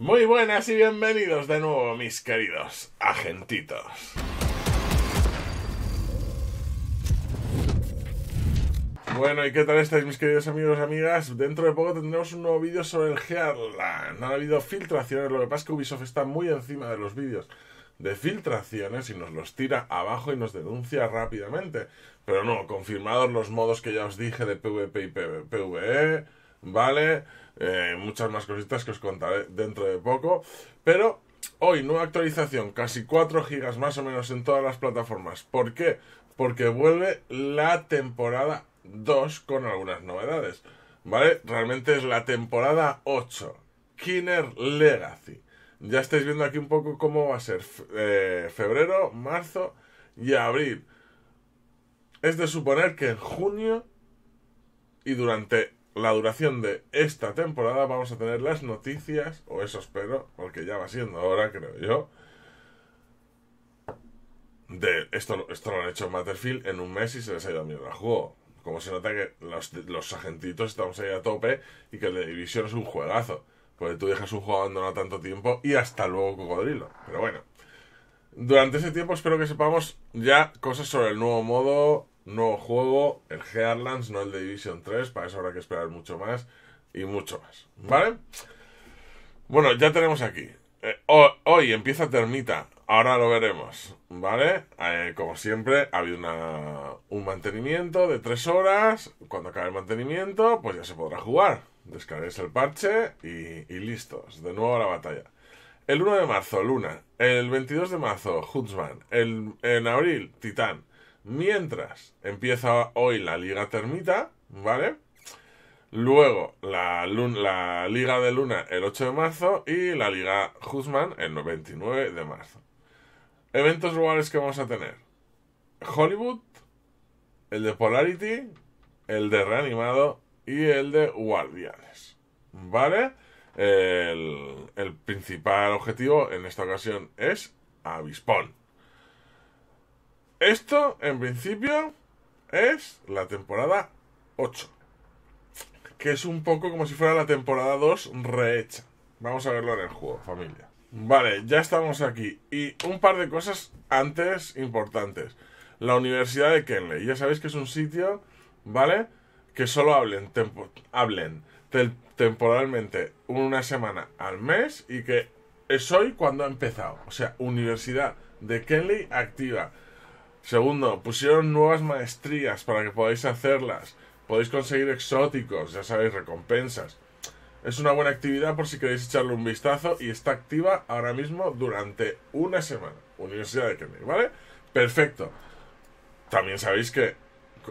Muy buenas y bienvenidos de nuevo, mis queridos agentitos. Bueno, ¿y qué tal estáis mis queridos amigos y amigas? Dentro de poco tendremos un nuevo vídeo sobre el Heartland. No ha habido filtraciones, lo que pasa es que Ubisoft está muy encima de los vídeos de filtraciones y nos los tira abajo y nos denuncia rápidamente. Pero no, confirmados los modos que ya os dije de PvP y PvE, ¿vale? Eh, muchas más cositas que os contaré dentro de poco. Pero hoy nueva actualización, casi 4 gigas más o menos en todas las plataformas. ¿Por qué? Porque vuelve la temporada 2 con algunas novedades. ¿Vale? Realmente es la temporada 8. Kiner Legacy. Ya estáis viendo aquí un poco cómo va a ser eh, febrero, marzo y abril. Es de suponer que en junio y durante la duración de esta temporada vamos a tener las noticias, o eso espero, porque ya va siendo ahora, creo yo. De esto, esto lo han hecho en Matterfield en un mes y se les ha ido a mierda el juego. Como se nota que los, los agentitos estamos ahí a tope y que la división es un juegazo. Porque tú dejas un juego abandonado tanto tiempo y hasta luego cocodrilo. Pero bueno. Durante ese tiempo espero que sepamos ya cosas sobre el nuevo modo, no juego, el Gearlands, no el de Division 3, para eso habrá que esperar mucho más y mucho más, ¿vale? Bueno, ya tenemos aquí. Eh, hoy, empieza Termita, ahora lo veremos, ¿vale? Eh, como siempre, ha habido un mantenimiento de 3 horas, cuando acabe el mantenimiento, pues ya se podrá jugar. Descarguéis el parche y, listos, de nuevo la batalla. El 1 de marzo, Luna. El 22 de marzo, Huntsman. en abril, Titán. Mientras empieza hoy la Liga Termita, ¿vale? Luego la, Liga de Luna el 8 de marzo y la Liga Husman el 99 de marzo. Eventos globales que vamos a tener. Hollywood, el de Polarity, el de Reanimado y el de Guardianes. ¿Vale? El, principal objetivo en esta ocasión es Avispón. Esto, en principio, es la temporada 8. Que es un poco como si fuera la temporada 2 rehecha. Vamos a verlo en el juego, familia. Vale, ya estamos aquí. Y un par de cosas antes importantes. La Universidad de Kenley. Ya sabéis que es un sitio, ¿vale? Que solo hablen, temporalmente una semana al mes y que es hoy cuando ha empezado. O sea, Universidad de Kenley activa Segundo, pusieron nuevas maestrías para que podáis hacerlas. Podéis conseguir exóticos, ya sabéis, recompensas. Es una buena actividad por si queréis echarle un vistazo y está activa ahora mismo durante una semana. Universidad de Kennedy, ¿vale? Perfecto. También sabéis que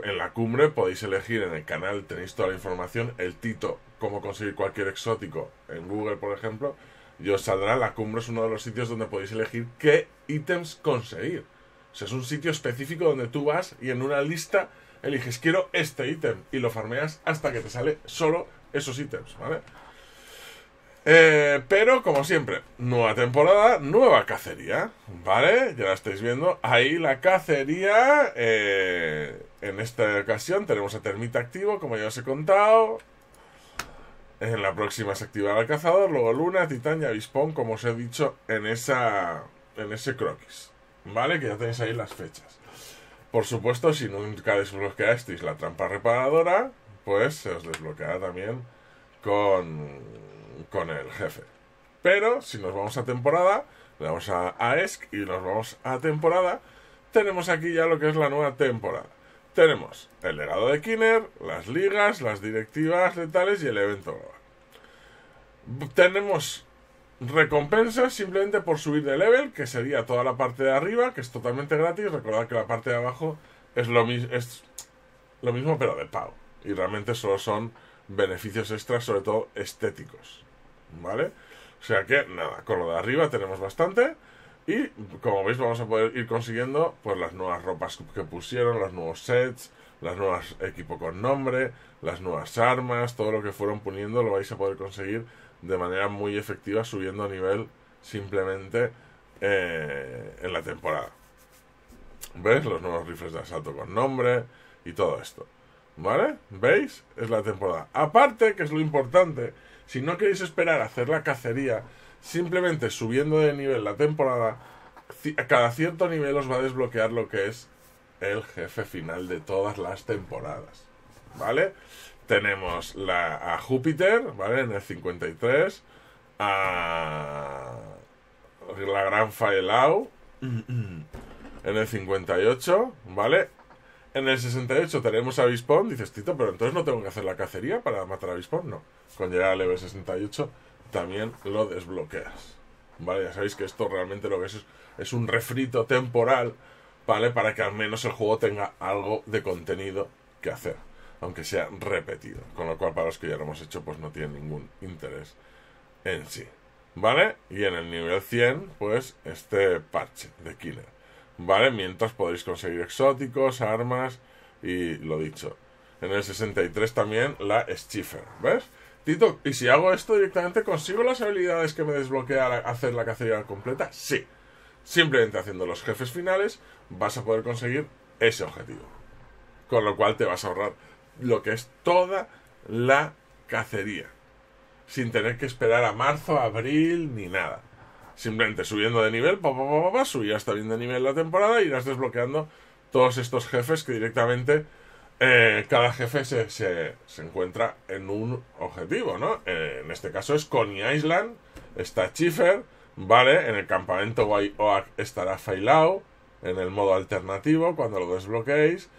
en la cumbre podéis elegir en el canal, tenéis toda la información, el Tito, cómo conseguir cualquier exótico en Google, por ejemplo, y os saldrá la cumbre es uno de los sitios donde podéis elegir qué ítems conseguir es un sitio específico donde tú vas y en una lista eliges quiero este ítem y lo farmeas hasta que te sale solo esos ítems, ¿vale? Eh, pero, como siempre, nueva temporada, nueva cacería, ¿vale? Ya la estáis viendo. Ahí la cacería. Eh, en esta ocasión tenemos a Termita activo, como ya os he contado. En la próxima se activará el cazador, luego Luna, titania y como os he dicho en, esa, en ese croquis. ¿Vale? Que ya tenéis ahí las fechas. Por supuesto, si nunca desbloqueasteis la trampa reparadora, pues se os desbloqueará también con, el jefe. Pero si nos vamos a temporada, le vamos a, ESC y nos vamos a temporada, tenemos aquí ya lo que es la nueva temporada. Tenemos el legado de Kinner, las ligas, las directivas letales y el evento Tenemos recompensas simplemente por subir de level, que sería toda la parte de arriba, que es totalmente gratis. Recordad que la parte de abajo es lo, es lo mismo, pero de pago. Y realmente solo son beneficios extras, sobre todo estéticos. ¿Vale? O sea que, nada, con lo de arriba tenemos bastante. Y como veis, vamos a poder ir consiguiendo pues las nuevas ropas que pusieron, los nuevos sets, las nuevas equipo con nombre, las nuevas armas, todo lo que fueron poniendo lo vais a poder conseguir de manera muy efectiva subiendo a nivel simplemente eh, en la temporada. ¿Veis? Los nuevos rifles de asalto con nombre y todo esto. ¿Vale? ¿Veis? Es la temporada. Aparte, que es lo importante, si no queréis esperar a hacer la cacería, simplemente subiendo de nivel la temporada, cada cierto nivel os va a desbloquear lo que es el jefe final de todas las temporadas. ¿Vale? Tenemos la, a Júpiter, ¿vale? En el 53. A la gran Faelau. en el 58, ¿vale? En el 68 tenemos a Vispón. dices Tito, pero entonces no tengo que hacer la cacería para matar a Vispón. no. Con llegar al level 68 también lo desbloqueas. ¿Vale? Ya sabéis que esto realmente lo que es es un refrito temporal, ¿vale? Para que al menos el juego tenga algo de contenido que hacer aunque sea repetido. Con lo cual, para los que ya lo hemos hecho, pues no tiene ningún interés en sí. ¿Vale? Y en el nivel 100, pues este parche de Killer. ¿Vale? Mientras podéis conseguir exóticos, armas y lo dicho. En el 63 también la Schiffer. ¿Ves? Tito, ¿y si hago esto directamente consigo las habilidades que me desbloquea hacer la cacería completa? Sí. Simplemente haciendo los jefes finales vas a poder conseguir ese objetivo. Con lo cual te vas a ahorrar lo que es toda la cacería. Sin tener que esperar a marzo, abril, ni nada. Simplemente subiendo de nivel, pa, pa, pa, hasta bien de nivel la temporada y irás desbloqueando todos estos jefes que directamente eh, cada jefe se, se, encuentra en un objetivo, ¿no? Eh, en este caso es Coney Island, está Chiffer, ¿vale? En el campamento White Oak estará Failao, en el modo alternativo cuando lo desbloqueéis.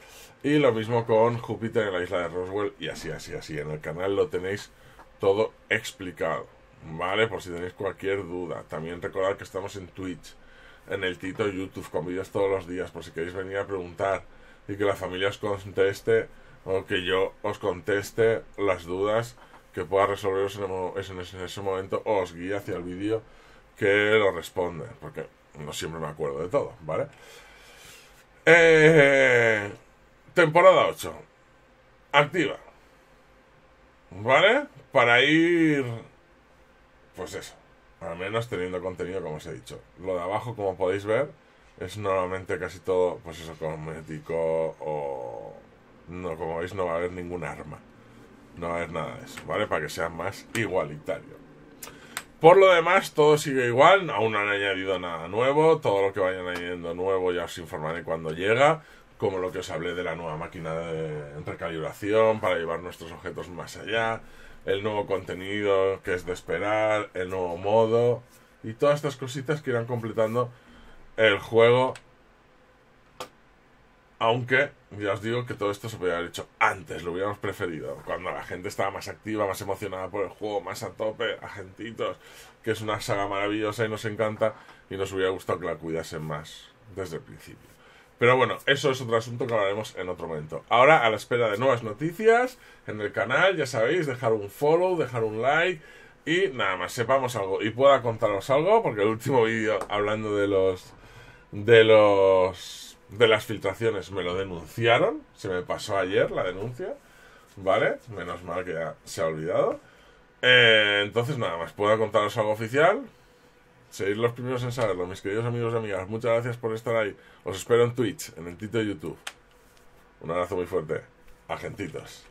Y lo mismo con Júpiter en la isla de Roswell y así, así, así. En el canal lo tenéis todo explicado, ¿vale? Por si tenéis cualquier duda. También recordad que estamos en Twitch, en el Tito YouTube, con vídeos todos los días, por si queréis venir a preguntar y que la familia os conteste o que yo os conteste las dudas que pueda resolveros en, ese momento o os guíe hacia el vídeo que lo responde, porque no siempre me acuerdo de todo, ¿vale? Eh temporada 8. Activa. ¿Vale? Para ir... Pues eso. Al menos teniendo contenido, como os he dicho. Lo de abajo, como podéis ver, es normalmente casi todo, pues eso, cosmético o... No, como veis, no va a haber ningún arma. No va a haber nada de eso, ¿vale? Para que sea más igualitario. Por lo demás, todo sigue igual, aún no han añadido nada nuevo, todo lo que vayan añadiendo nuevo ya os informaré cuando llega, como lo que os hablé de la nueva máquina de recalibración para llevar nuestros objetos más allá, el nuevo contenido que es de esperar, el nuevo modo y todas estas cositas que irán completando el juego aunque, ya os digo que todo esto se podría haber hecho antes, lo hubiéramos preferido. Cuando la gente estaba más activa, más emocionada por el juego, más a tope, agentitos, que es una saga maravillosa y nos encanta, y nos hubiera gustado que la cuidasen más desde el principio. Pero bueno, eso es otro asunto que hablaremos en otro momento. Ahora, a la espera de nuevas noticias en el canal, ya sabéis, dejar un follow, dejar un like y nada más, sepamos algo y pueda contaros algo, porque el último vídeo hablando de los. de los de las filtraciones me lo denunciaron, se me pasó ayer la denuncia, ¿vale? Menos mal que ya se ha olvidado. Eh, entonces nada más, puedo contaros algo oficial. seguir los primeros en saberlo, mis queridos amigos y amigas. Muchas gracias por estar ahí. Os espero en Twitch, en el Tito YouTube. Un abrazo muy fuerte. Agentitos.